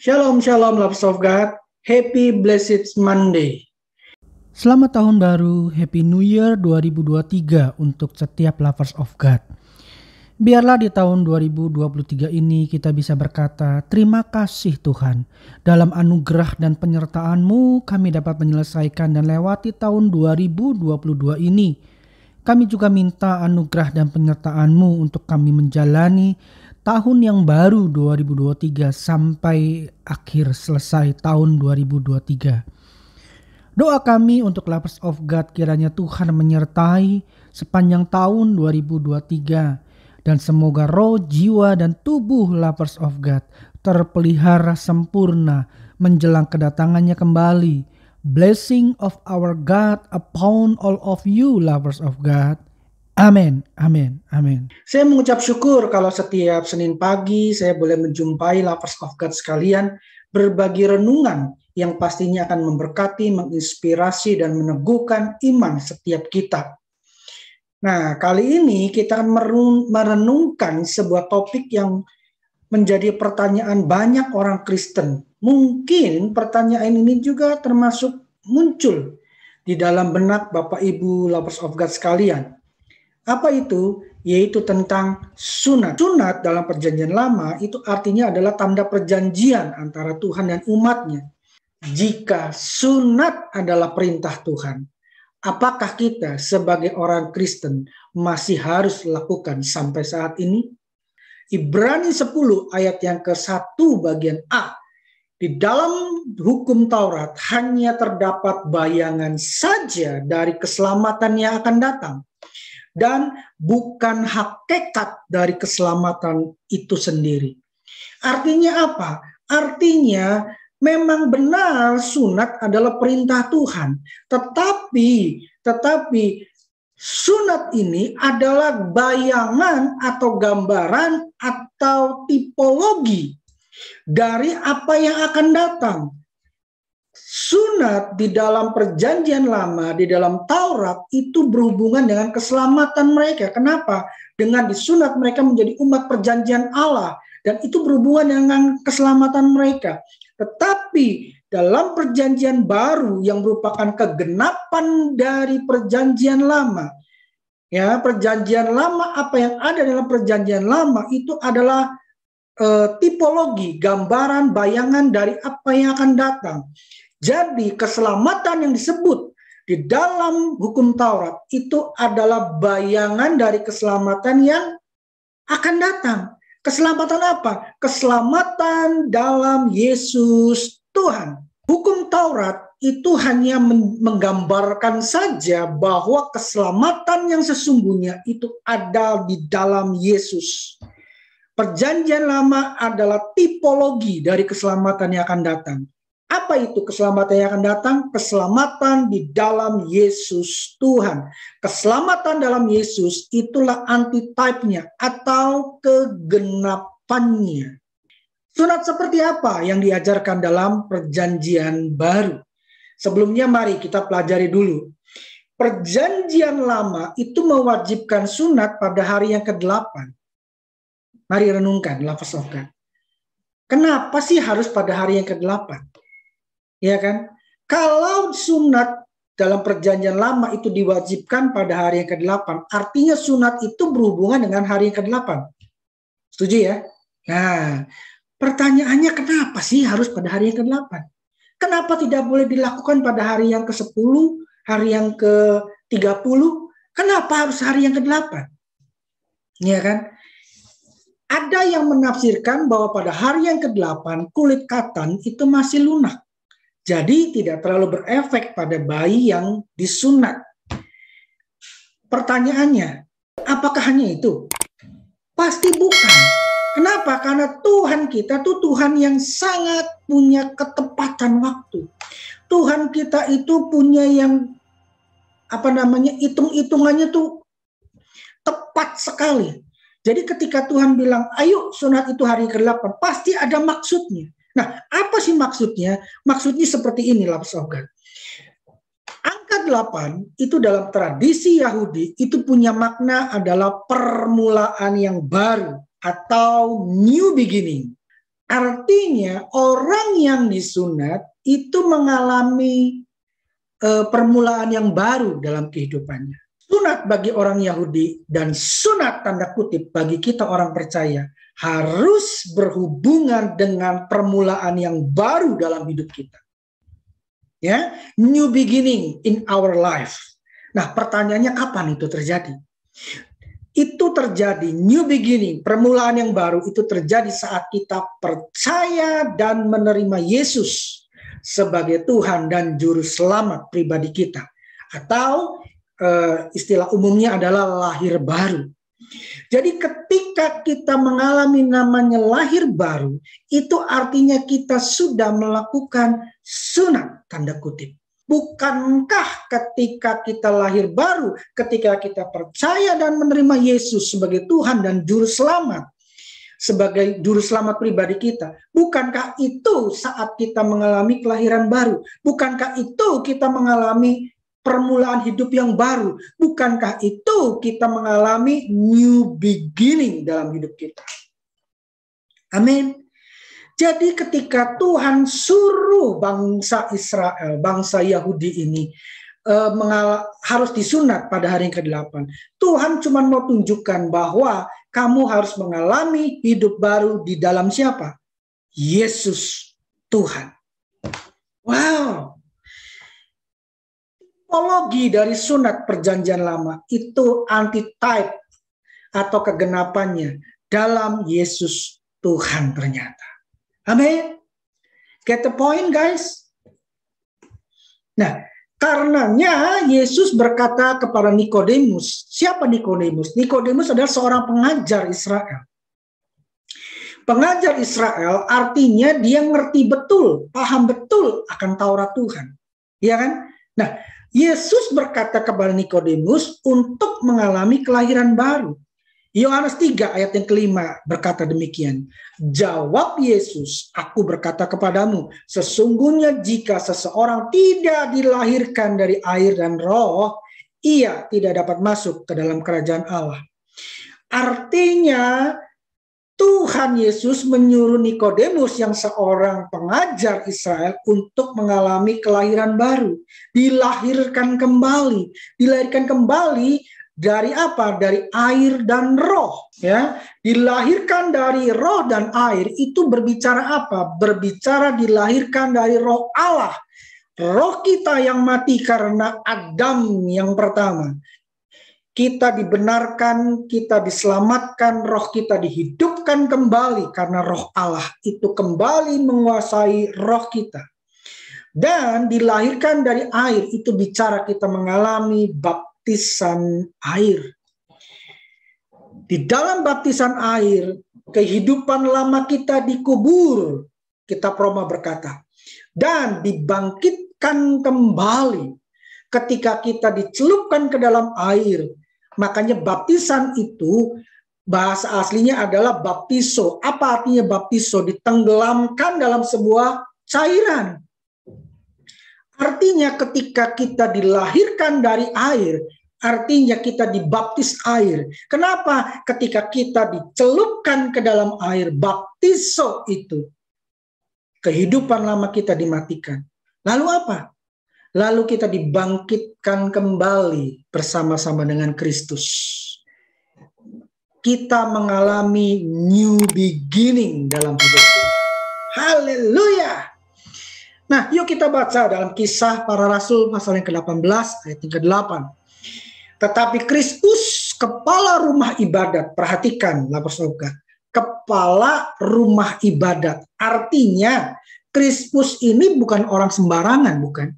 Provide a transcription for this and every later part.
Shalom, shalom, love of God. Happy Blessed Monday. Selamat tahun baru, Happy New Year 2023 untuk setiap lovers of God. Biarlah di tahun 2023 ini kita bisa berkata, terima kasih Tuhan. Dalam anugerah dan penyertaan-Mu kami dapat menyelesaikan dan lewati tahun 2022 ini. Kami juga minta anugerah dan penyertaan-Mu untuk kami menjalani tahun yang baru 2023 sampai akhir selesai tahun 2023. Doa kami untuk Lovers of God kiranya Tuhan menyertai sepanjang tahun 2023 dan semoga roh, jiwa, dan tubuh Lovers of God terpelihara sempurna menjelang kedatangannya kembali. Blessing of our God upon all of you lovers of God. Amin, amin, amin. Saya mengucap syukur kalau setiap Senin pagi saya boleh menjumpai lovers of God sekalian berbagi renungan yang pastinya akan memberkati, menginspirasi, dan meneguhkan iman setiap kita. Nah, kali ini kita merenungkan sebuah topik yang menjadi pertanyaan banyak orang Kristen. Mungkin pertanyaan ini juga termasuk muncul di dalam benak Bapak Ibu Lovers of God sekalian apa itu? Yaitu tentang sunat. Sunat dalam perjanjian lama itu artinya adalah tanda perjanjian antara Tuhan dan umatnya. Jika sunat adalah perintah Tuhan, apakah kita sebagai orang Kristen masih harus lakukan sampai saat ini? Ibrani 10 ayat yang ke-1 bagian A. Di dalam hukum Taurat hanya terdapat bayangan saja dari keselamatan yang akan datang dan bukan hakikat dari keselamatan itu sendiri. Artinya apa? Artinya memang benar sunat adalah perintah Tuhan, tetapi tetapi sunat ini adalah bayangan atau gambaran atau tipologi dari apa yang akan datang sunat di dalam perjanjian lama, di dalam Taurat itu berhubungan dengan keselamatan mereka. Kenapa? Dengan disunat mereka menjadi umat perjanjian Allah dan itu berhubungan dengan keselamatan mereka. Tetapi dalam perjanjian baru yang merupakan kegenapan dari perjanjian lama, ya perjanjian lama apa yang ada dalam perjanjian lama itu adalah uh, tipologi, gambaran, bayangan dari apa yang akan datang. Jadi keselamatan yang disebut di dalam hukum Taurat itu adalah bayangan dari keselamatan yang akan datang. Keselamatan apa? Keselamatan dalam Yesus Tuhan. Hukum Taurat itu hanya menggambarkan saja bahwa keselamatan yang sesungguhnya itu ada di dalam Yesus. Perjanjian lama adalah tipologi dari keselamatan yang akan datang. Apa itu keselamatan yang akan datang? Keselamatan di dalam Yesus Tuhan. Keselamatan dalam Yesus itulah antitype-nya atau kegenapannya. Sunat seperti apa yang diajarkan dalam perjanjian baru? Sebelumnya mari kita pelajari dulu. Perjanjian lama itu mewajibkan sunat pada hari yang ke-8. Mari renungkan lafaz of Kenapa sih harus pada hari yang ke-8? Ya kan? Kalau sunat dalam perjanjian lama itu diwajibkan pada hari yang ke-8, artinya sunat itu berhubungan dengan hari yang ke-8. Setuju ya? Nah, pertanyaannya kenapa sih harus pada hari yang ke-8? Kenapa tidak boleh dilakukan pada hari yang ke-10, hari yang ke-30? Kenapa harus hari yang ke-8? Iya kan? Ada yang menafsirkan bahwa pada hari yang ke-8 kulit katan itu masih lunak. Jadi tidak terlalu berefek pada bayi yang disunat. Pertanyaannya, apakah hanya itu? Pasti bukan. Kenapa? Karena Tuhan kita tuh Tuhan yang sangat punya ketepatan waktu. Tuhan kita itu punya yang apa namanya hitung-hitungannya tuh tepat sekali. Jadi ketika Tuhan bilang, ayo sunat itu hari ke-8, pasti ada maksudnya. Nah, apa sih maksudnya? Maksudnya seperti ini, lapis organ. Angka 8 itu dalam tradisi Yahudi itu punya makna adalah permulaan yang baru atau new beginning. Artinya orang yang disunat itu mengalami uh, permulaan yang baru dalam kehidupannya sunat bagi orang Yahudi dan sunat tanda kutip bagi kita orang percaya harus berhubungan dengan permulaan yang baru dalam hidup kita. Ya, new beginning in our life. Nah, pertanyaannya kapan itu terjadi? Itu terjadi new beginning, permulaan yang baru itu terjadi saat kita percaya dan menerima Yesus sebagai Tuhan dan juru selamat pribadi kita atau uh, istilah umumnya adalah lahir baru. Jadi ketika kita mengalami namanya lahir baru, itu artinya kita sudah melakukan sunat tanda kutip. Bukankah ketika kita lahir baru, ketika kita percaya dan menerima Yesus sebagai Tuhan dan Juru Selamat, sebagai Juru Selamat pribadi kita, bukankah itu saat kita mengalami kelahiran baru? Bukankah itu kita mengalami permulaan hidup yang baru. Bukankah itu kita mengalami new beginning dalam hidup kita? Amin. Jadi ketika Tuhan suruh bangsa Israel, bangsa Yahudi ini eh, harus disunat pada hari yang ke-8. Tuhan cuma mau tunjukkan bahwa kamu harus mengalami hidup baru di dalam siapa? Yesus Tuhan. Wow, tipologi dari sunat perjanjian lama itu anti antitype atau kegenapannya dalam Yesus Tuhan ternyata. Amin. Get the point guys? Nah, karenanya Yesus berkata kepada Nikodemus, siapa Nikodemus? Nikodemus adalah seorang pengajar Israel. Pengajar Israel artinya dia ngerti betul, paham betul akan Taurat Tuhan. Ya kan? Nah, Yesus berkata kepada Nikodemus untuk mengalami kelahiran baru. Yohanes 3 ayat yang kelima berkata demikian. Jawab Yesus, aku berkata kepadamu, sesungguhnya jika seseorang tidak dilahirkan dari air dan roh, ia tidak dapat masuk ke dalam kerajaan Allah. Artinya Tuhan Yesus menyuruh Nikodemus yang seorang pengajar Israel untuk mengalami kelahiran baru, dilahirkan kembali, dilahirkan kembali dari apa? Dari air dan roh, ya. Dilahirkan dari roh dan air itu berbicara apa? Berbicara dilahirkan dari roh Allah. Roh kita yang mati karena Adam yang pertama, kita dibenarkan, kita diselamatkan, roh kita dihidupkan kembali karena roh Allah itu kembali menguasai roh kita. Dan dilahirkan dari air itu bicara kita mengalami baptisan air. Di dalam baptisan air, kehidupan lama kita dikubur, kita Roma berkata, dan dibangkitkan kembali ketika kita dicelupkan ke dalam air Makanya baptisan itu bahasa aslinya adalah baptiso. Apa artinya baptiso? Ditenggelamkan dalam sebuah cairan. Artinya ketika kita dilahirkan dari air, artinya kita dibaptis air. Kenapa? Ketika kita dicelupkan ke dalam air, baptiso itu. Kehidupan lama kita dimatikan. Lalu apa? lalu kita dibangkitkan kembali bersama-sama dengan Kristus. Kita mengalami new beginning dalam hidup kita. Haleluya. Nah, yuk kita baca dalam kisah para rasul pasal yang ke-18 ayat yang ke-8. Tetapi Kristus kepala rumah ibadat, perhatikan lapas Oka. kepala rumah ibadat. Artinya Kristus ini bukan orang sembarangan, bukan?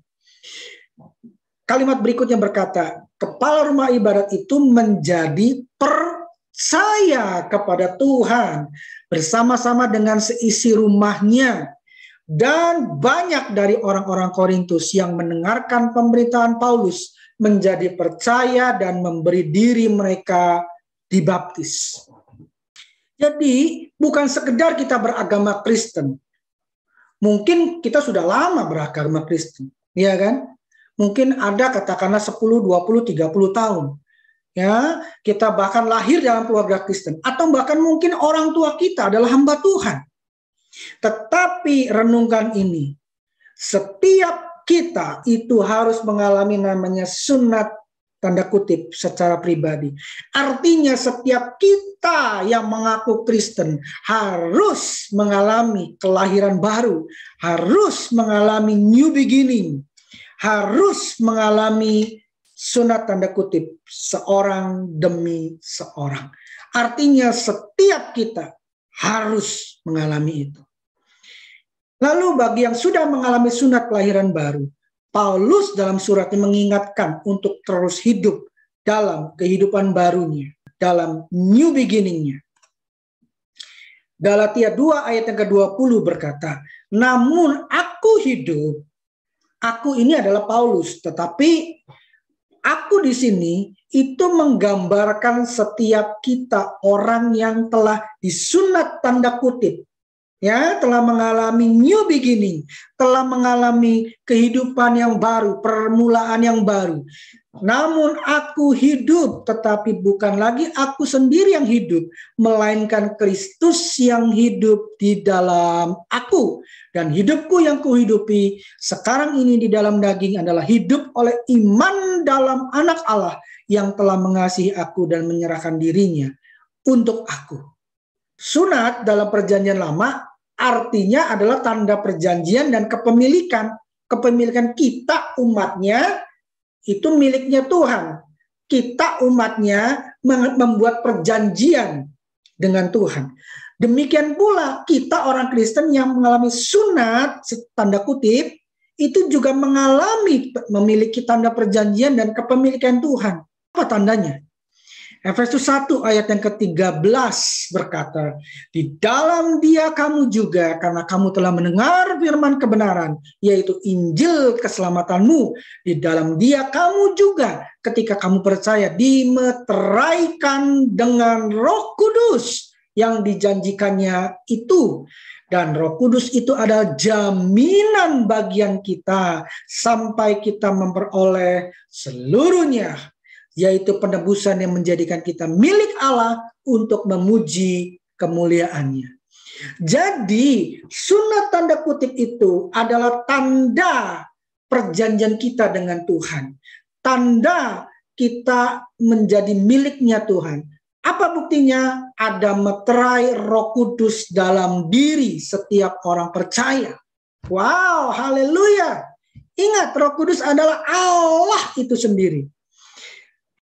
kalimat berikutnya berkata, kepala rumah ibadat itu menjadi percaya kepada Tuhan bersama-sama dengan seisi rumahnya. Dan banyak dari orang-orang Korintus yang mendengarkan pemberitaan Paulus menjadi percaya dan memberi diri mereka dibaptis. Jadi bukan sekedar kita beragama Kristen. Mungkin kita sudah lama beragama Kristen, ya kan? mungkin ada katakanlah 10, 20, 30 tahun. Ya, kita bahkan lahir dalam keluarga Kristen atau bahkan mungkin orang tua kita adalah hamba Tuhan. Tetapi renungkan ini. Setiap kita itu harus mengalami namanya sunat tanda kutip secara pribadi. Artinya setiap kita yang mengaku Kristen harus mengalami kelahiran baru, harus mengalami new beginning harus mengalami sunat tanda kutip seorang demi seorang. Artinya setiap kita harus mengalami itu. Lalu bagi yang sudah mengalami sunat kelahiran baru, Paulus dalam suratnya mengingatkan untuk terus hidup dalam kehidupan barunya, dalam new beginningnya. Galatia 2 ayat yang ke-20 berkata, Namun aku hidup, aku ini adalah Paulus, tetapi aku di sini itu menggambarkan setiap kita orang yang telah disunat tanda kutip ya telah mengalami new beginning, telah mengalami kehidupan yang baru, permulaan yang baru. Namun aku hidup tetapi bukan lagi aku sendiri yang hidup, melainkan Kristus yang hidup di dalam aku dan hidupku yang kuhidupi sekarang ini di dalam daging adalah hidup oleh iman dalam anak Allah yang telah mengasihi aku dan menyerahkan dirinya untuk aku. Sunat dalam perjanjian lama artinya adalah tanda perjanjian dan kepemilikan. Kepemilikan kita umatnya itu miliknya Tuhan. Kita umatnya membuat perjanjian dengan Tuhan. Demikian pula kita orang Kristen yang mengalami sunat, tanda kutip, itu juga mengalami memiliki tanda perjanjian dan kepemilikan Tuhan. Apa tandanya? Efesus 1 ayat yang ke-13 berkata, "Di dalam Dia kamu juga karena kamu telah mendengar firman kebenaran, yaitu Injil keselamatanmu. Di dalam Dia kamu juga ketika kamu percaya dimeteraikan dengan Roh Kudus yang dijanjikannya itu." dan Roh Kudus itu adalah jaminan bagian kita sampai kita memperoleh seluruhnya yaitu penebusan yang menjadikan kita milik Allah untuk memuji kemuliaannya. Jadi sunat tanda kutip itu adalah tanda perjanjian kita dengan Tuhan. Tanda kita menjadi miliknya Tuhan. Apa buktinya? Ada meterai roh kudus dalam diri setiap orang percaya. Wow, haleluya. Ingat roh kudus adalah Allah itu sendiri.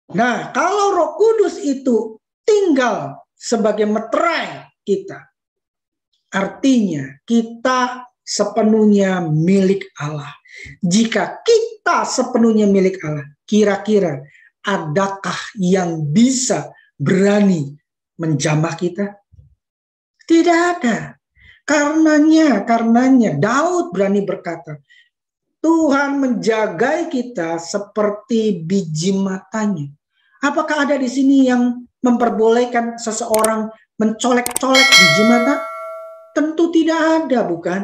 Nah, kalau Roh Kudus itu tinggal sebagai meterai kita, artinya kita sepenuhnya milik Allah. Jika kita sepenuhnya milik Allah, kira-kira adakah yang bisa berani menjamah kita? Tidak ada. Karenanya, karenanya Daud berani berkata, Tuhan menjagai kita seperti biji matanya. Apakah ada di sini yang memperbolehkan seseorang mencolek-colek biji mata? Tentu tidak ada, bukan?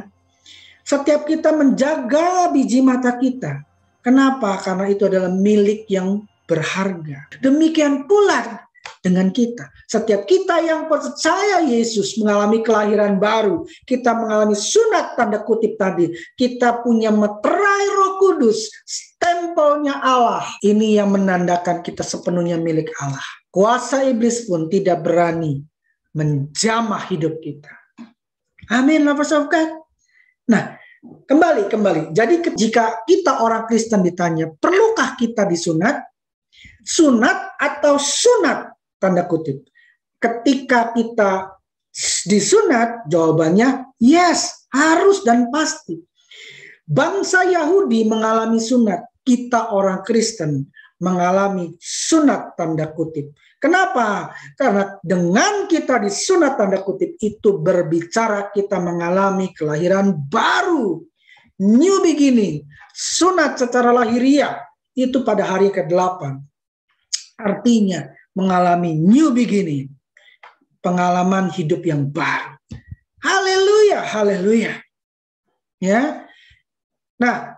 Setiap kita menjaga biji mata kita. Kenapa? Karena itu adalah milik yang berharga. Demikian pula dengan kita. Setiap kita yang percaya Yesus mengalami kelahiran baru, kita mengalami sunat tanda kutip tadi, kita punya meterai Kudus, tempelnya Allah. Ini yang menandakan kita sepenuhnya milik Allah. Kuasa iblis pun tidak berani menjamah hidup kita. Amin, lovers of God. Nah, kembali, kembali. Jadi jika kita orang Kristen ditanya, perlukah kita disunat? Sunat atau sunat? Tanda kutip. Ketika kita disunat, jawabannya yes, harus dan pasti. Bangsa Yahudi mengalami sunat, kita orang Kristen mengalami sunat tanda kutip. Kenapa? Karena dengan kita di sunat tanda kutip itu berbicara kita mengalami kelahiran baru. New beginning. Sunat secara lahiriah itu pada hari ke-8. Artinya mengalami new beginning. Pengalaman hidup yang baru. Haleluya, haleluya. Ya, Nah,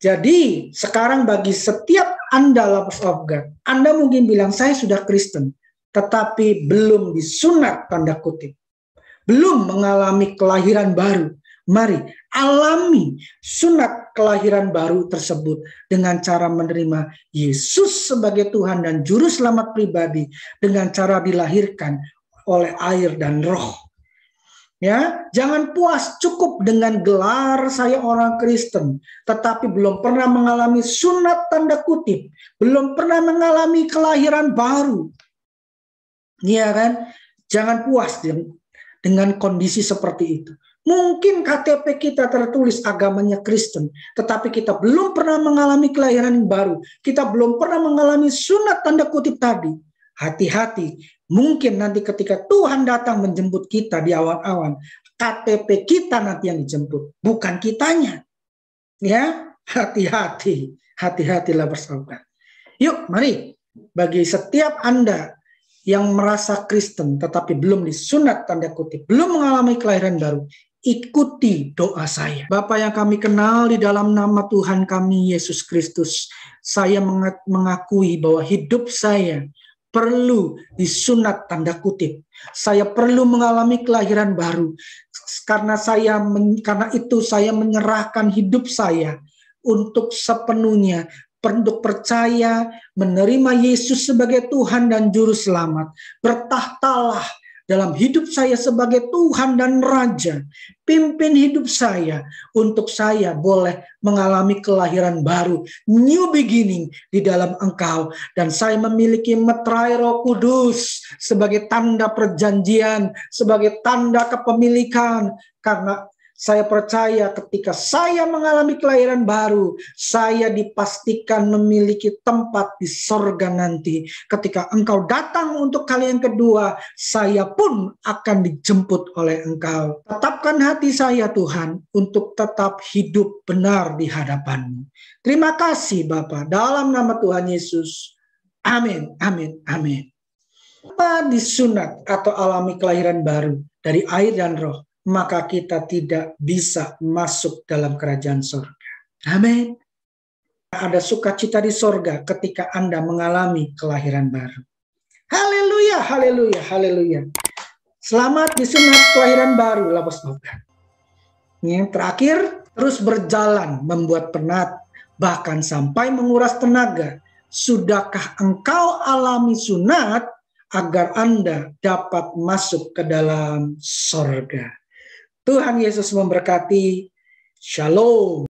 jadi sekarang bagi setiap Anda lovers of God, Anda mungkin bilang saya sudah Kristen, tetapi belum disunat tanda kutip. Belum mengalami kelahiran baru. Mari alami sunat kelahiran baru tersebut dengan cara menerima Yesus sebagai Tuhan dan juru selamat pribadi dengan cara dilahirkan oleh air dan roh. Ya, jangan puas cukup dengan gelar saya orang Kristen, tetapi belum pernah mengalami sunat tanda kutip, belum pernah mengalami kelahiran baru. ya kan? Jangan puas dengan kondisi seperti itu. Mungkin KTP kita tertulis agamanya Kristen, tetapi kita belum pernah mengalami kelahiran baru. Kita belum pernah mengalami sunat tanda kutip tadi. Hati-hati, Mungkin nanti ketika Tuhan datang menjemput kita di awan-awan, KTP kita nanti yang dijemput, bukan kitanya. Ya, hati-hati, hati-hatilah bersaudara. Yuk, mari bagi setiap Anda yang merasa Kristen tetapi belum disunat tanda kutip, belum mengalami kelahiran baru, ikuti doa saya. Bapak yang kami kenal di dalam nama Tuhan kami Yesus Kristus, saya mengakui bahwa hidup saya perlu disunat tanda kutip. Saya perlu mengalami kelahiran baru karena saya karena itu saya menyerahkan hidup saya untuk sepenuhnya untuk percaya menerima Yesus sebagai Tuhan dan Juru Selamat. Bertahtalah dalam hidup saya sebagai Tuhan dan Raja. Pimpin hidup saya untuk saya boleh mengalami kelahiran baru, new beginning di dalam Engkau. Dan saya memiliki metrai roh kudus sebagai tanda perjanjian, sebagai tanda kepemilikan. Karena saya percaya ketika saya mengalami kelahiran baru, saya dipastikan memiliki tempat di sorga nanti. Ketika engkau datang untuk kali yang kedua, saya pun akan dijemput oleh engkau. Tetapkan hati saya Tuhan untuk tetap hidup benar di hadapanmu. Terima kasih Bapak dalam nama Tuhan Yesus. Amin, amin, amin. Apa disunat atau alami kelahiran baru dari air dan roh? maka kita tidak bisa masuk dalam kerajaan sorga. Amin. Ada sukacita di sorga ketika Anda mengalami kelahiran baru. Haleluya, haleluya, haleluya. Selamat di disunat kelahiran baru, lapas Yang terakhir, terus berjalan membuat penat, bahkan sampai menguras tenaga. Sudahkah engkau alami sunat agar Anda dapat masuk ke dalam sorga? Tuhan Yesus memberkati. Shalom.